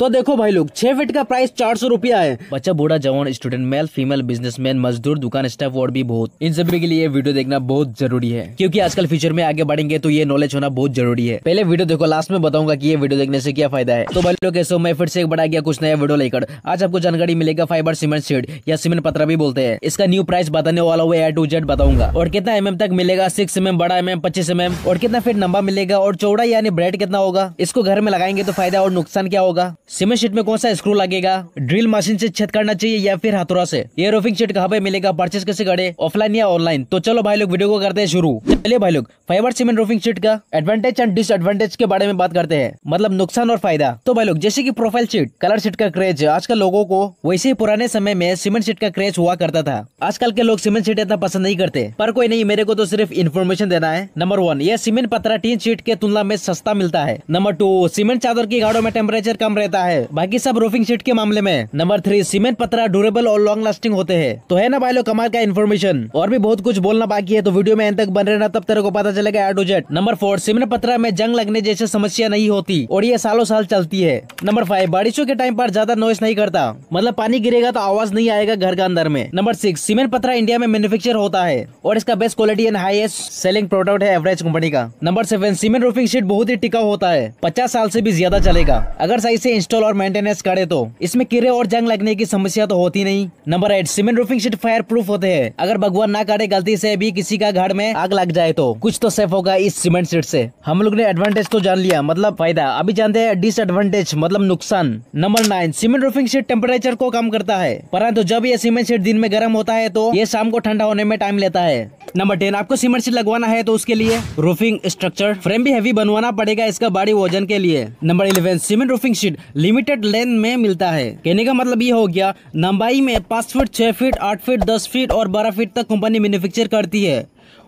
तो देखो भाई लोग छह फिट का प्राइस चार सौ रुपया है बच्चा बूढ़ा जवान स्टूडेंट मेल फीमेल बिजनेसमैन मजदूर दुकान स्टाफ और भी बहुत इन सभी के लिए वीडियो देखना बहुत जरूरी है क्योंकि आजकल फ्यूचर में आगे बढ़ेंगे तो ये नॉलेज होना बहुत जरूरी है पहले वीडियो देखो लास्ट में बताऊंगा की ये वीडियो देखने से क्या फायदा है तो भाई लोग कैसे मैं फिर से एक बड़ा गया कुछ नया वीडियो लेकर आज आपको जानकारी मिलेगा फाइबर सीमेंट सीड या सीमेंट पत्र भी बोलते हैं इसका न्यू प्राइस बताने वाला हुआ ए टू जेड बताऊंगा और कितना एम तक मिलेगा सिक्स एम बड़ा एम पच्चीस एम और कितना फिट लंबा मिलेगा और चौड़ा यानी ब्रेड कितना होगा इसको घर में लगाएंगे तो फायदा और नुकसान क्या होगा सीमेंट शीट में कौन सा स्क्रू लगेगा ड्रिल मशीन से छेद करना चाहिए या फिर हथौड़ा से ये रोफिंग शीट कहाँ पे मिलेगा परचेस कैसे करे ऑफलाइन या ऑनलाइन तो चलो भाई लोग वीडियो को करते हैं शुरू चलिए भाई लोग फाइबर सीमेंट रोफिंग शीट का एडवांटेज एंड डिसएडवांटेज के बारे में बात करते हैं मतलब नुकसान और फायदा तो भाई लोग जैसे की प्रोफाइल शीट कलर शीट का क्रेज आजकल लोगों को वैसे ही पुराने समय में सीमेंट शीट का क्रेज हुआ करता था आजकल के लोग सीमेंट शीट इतना पसंद नहीं करते पर कोई नहीं मेरे को तो सिर्फ इन्फॉर्मेशन देना है नंबर वन यह सीमेंट पत्रा टीन शीट के तुलना में सस्ता मिलता है नंबर टू सीमेंट चादर की गाड़ों में टेम्परेचर कम रहता मिला है बाकी सब रोफिंग शीट के मामले में नंबर थ्री सीमेंट पत्रा ड्यूरेबल और लॉन्ग लास्टिंग होते हैं तो है ना भाई लोग कमाल का इन्फॉर्मेशन और भी बहुत कुछ बोलना बाकी है तो वीडियो में तक बन रहना तब तेरे को पता चलेगा एडो जेट नंबर फोर सीमेंट पत्रा में जंग लगने जैसे समस्या नहीं होती और ये सालों साल चलती है नंबर फाइव बारिशों के टाइम पर ज्यादा नॉइस नहीं करता मतलब पानी गिरेगा तो आवाज नहीं आएगा घर के अंदर में नंबर सिक्स सीमेंट पत्रा इंडिया में मैन्युफैक्चर होता है और इसका best quality and highest selling product है एवरेज कंपनी का number seven cement roofing sheet बहुत ही टिकाऊ होता है पचास साल से भी ज्यादा चलेगा अगर सही से इंस्टॉल और मेंटेनेंस करे तो इसमें किरे और जंग लगने की समस्या तो होती नहीं number eight cement roofing sheet fire proof होते हैं अगर भगवान ना करे गलती से भी किसी का घर में आग लग जाए तो कुछ तो सेफ होगा इस सीमेंट शीट से हम लोग ने एडवांटेज तो जान लिया मतलब फायदा अभी जानते हैं डिसएडवांटेज मतलब नुकसान number nine cement roofing sheet temperature को कम करता है परंतु जब यह सीमेंट शीट दिन में गर्म होता है तो ये शाम को ठंडा होने में टाइम लेता है नंबर टेन आपको सीमेंट सीट लगवाना है तो उसके लिए रूफिंग स्ट्रक्चर फ्रेम भी हैवी बनवाना पड़ेगा इसका बड़ी वजन के लिए number eleven cement roofing sheet limited length में मिलता है कहने का मतलब ये हो गया लंबाई में पांच फीट छह फीट आठ फीट दस फीट और बारह फीट तक कंपनी मैन्युफैक्चर करती है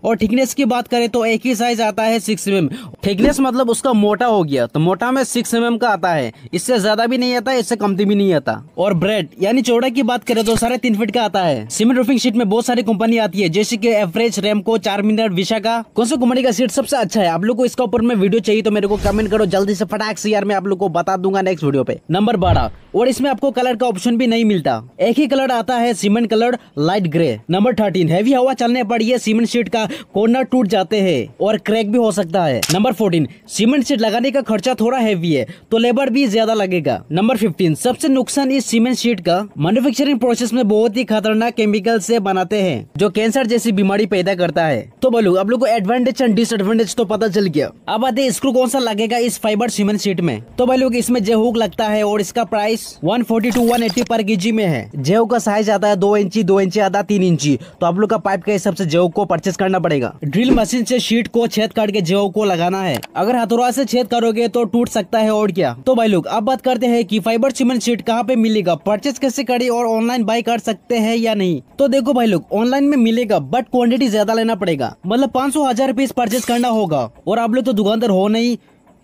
और थिकनेस की बात करें तो एक ही साइज आता है सिक्स एम थिकनेस मतलब उसका मोटा हो गया तो मोटा में सिक्स एम mm का आता है इससे ज्यादा भी नहीं आता इससे कमती भी नहीं आता और ब्रेड यानी चौड़ा की बात करें तो साढ़े तीन फीट का आता है सीमेंट रूफिंग शीट में बहुत सारी कंपनी आती है जैसे की एवरेज रेमको चार मिनट विशा का कौन सा कंपनी का सीट सबसे अच्छा है आप लोग को इसका ऊपर में वीडियो चाहिए तो मेरे को कमेंट करो जल्दी से फटाक से यार मैं आप लोग को बता दूंगा नेक्स्ट वीडियो पे नंबर बारह और इसमें आपको कलर का ऑप्शन भी नहीं मिलता एक ही कलर आता है cement colour light grey number thirteen heavy हवा चलने पर यह सीमेंट शीट का कोना टूट जाते हैं और क्रैक भी हो सकता है नंबर फोर्टीन सीमेंट सीट लगाने का खर्चा थोड़ा हैवी है तो लेबर भी ज्यादा लगेगा नंबर फिफ्टीन सबसे नुकसान इस सीमेंट सीट का मैन्युफैक्चरिंग प्रोसेस में बहुत ही खतरनाक केमिकल से बनाते हैं जो कैंसर जैसी बीमारी पैदा करता है तो बोलू आप लोग को एडवांटेज एंड डिसएडवांटेज तो पता चल गया अब आते स्क्रू कौन सा लगेगा इस फाइबर सीमेंट सीट में तो बोलू इसमें इसमें जेहूक लगता है और इसका price one forty two one eighty पर के जी में है जेहू का साइज आता है दो इंची दो इंची आधा तीन इंची तो आप लोग का पाइप के हिसाब से जेहू को परचेस करना पड़ेगा ड्रिल मशीन से शीट को छेद काट के जेओ को लगाना है अगर हथौड़ा से छेद करोगे तो टूट सकता है और क्या तो भाई लोग अब बात करते हैं कि फाइबर सीमेंट शीट कहाँ पे मिलेगा परचेज कैसे करे और ऑनलाइन बाय कर सकते हैं या नहीं तो देखो भाई लोग ऑनलाइन में मिलेगा बट क्वान्टिटी ज्यादा लेना पड़ेगा मतलब पाँच सौ हजार पीस परचेज करना होगा और आप लोग तो दुकानदार हो नहीं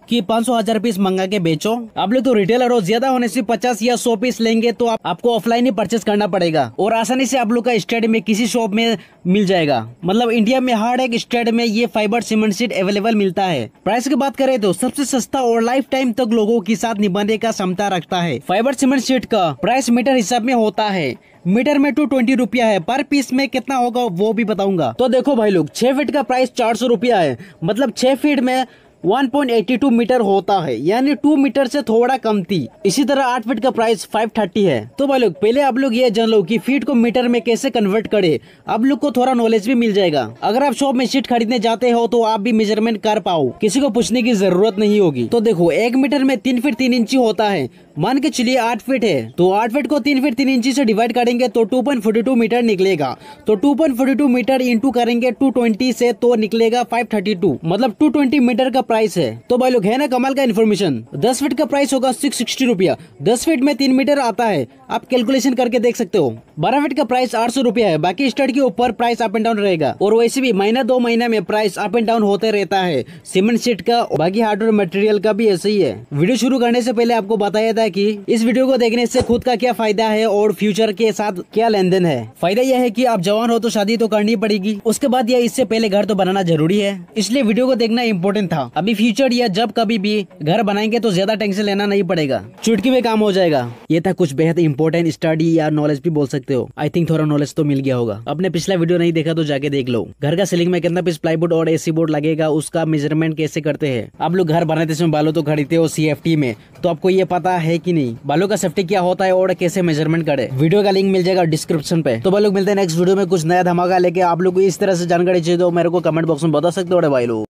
कि पाँच सौ हजार पीस मंगा के बेचो आप लोग तो रिटेलर हो ज्यादा होने से पचास या सौ पीस लेंगे तो आप, आपको ऑफलाइन ही परचेस करना पड़ेगा और आसानी से आप लोग का स्टेट में किसी शॉप में मिल जाएगा मतलब इंडिया में हर एक स्टेट में ये फाइबर सीमेंट सीट अवेलेबल मिलता है प्राइस की बात करें तो सबसे सस्ता और लाइफ टाइम तक लोगों के साथ निभाने का क्षमता रखता है फाइबर सीमेंट सीट का प्राइस मीटर हिसाब में होता है मीटर में टू तो ट्वेंटी रुपया है पर पीस में कितना होगा वो भी बताऊंगा तो देखो भाई लोग छह फीट का प्राइस चार सौ रुपया है मतलब छह फीट में 1.82 मीटर होता है यानी 2 मीटर से थोड़ा कम थी इसी तरह आठ फीट का प्राइस 530 है तो भाई लोग पहले आप लोग ये जान लो कि फीट को मीटर में कैसे कन्वर्ट करे आप लोग को थोड़ा नॉलेज भी मिल जाएगा अगर आप शॉप में सीट खरीदने जाते हो तो आप भी मेजरमेंट कर पाओ किसी को पूछने की जरूरत नहीं होगी तो देखो एक मीटर में तीन फीट तीन इंची होता है मान के चलिए आठ फीट है तो आठ फीट को तीन फीट तीन इंची से डिवाइड करेंगे तो टू फोर्टी टू मीटर निकलेगा तो two forty two metre into करेंगे टू ट्वेंटी से तो निकलेगा फाइव थर्टी टू मतलब टू ट्वेंटी मीटर का प्राइस है तो भाई लोग है ना कमाल का इन्फॉर्मेशन दस फीट का प्राइस होगा सिक्स सिक्सटी रुपया दस फीट में तीन मीटर आता है आप कैलकुलेशन करके देख सकते हो बारह फीट का प्राइस आठ सौ रुपया है बाकी स्टेट के ऊपर प्राइस अप एंड डाउन रहेगा और वैसे भी महीना दो महीना में प्राइस अप एंड डाउन होते रहता है सीमेंट सीट का बाकी हार्डवेयर मटेरियल का भी ऐसे ही है वीडियो शुरू करने से पहले आपको बताया था है कि इस वीडियो को देखने से खुद का क्या फायदा है और फ्यूचर के साथ क्या लेन देन है फायदा यह है कि आप जवान हो तो शादी तो करनी पड़ेगी उसके बाद यह इससे पहले घर तो बनाना जरूरी है इसलिए वीडियो को देखना इम्पोर्टेंट था अभी फ्यूचर या जब कभी भी घर बनाएंगे तो ज्यादा टेंशन लेना नहीं पड़ेगा चुटकी में काम हो जाएगा ये था कुछ बेहद इंपॉर्टेंट स्टडी या नॉलेज भी बोल सकते हो आई थिंक थोड़ा नॉलेज तो मिल गया होगा अपने पिछला वीडियो नहीं देखा तो जाके देख लो घर का सीलिंग में कितना पीस प्लाईवुड और एसी बोर्ड लगेगा उसका मेजरमेंट कैसे करते हैं आप लोग घर बनाते समय बालों तो खरीदते हो सी में तो आपको ये पता है है की नहीं बालों का सेफ्टी क्या होता है और कैसे मेजरमेंट करे वीडियो का लिंक मिल जाएगा डिस्क्रिप्शन पे तो बालू मिलते हैं नेक्स्ट वीडियो में कुछ नया धमाका लेके आप लोग इस तरह से जानकारी चाहिए तो मेरे को कमेंट बॉक्स में बता सकते हो भाई लोग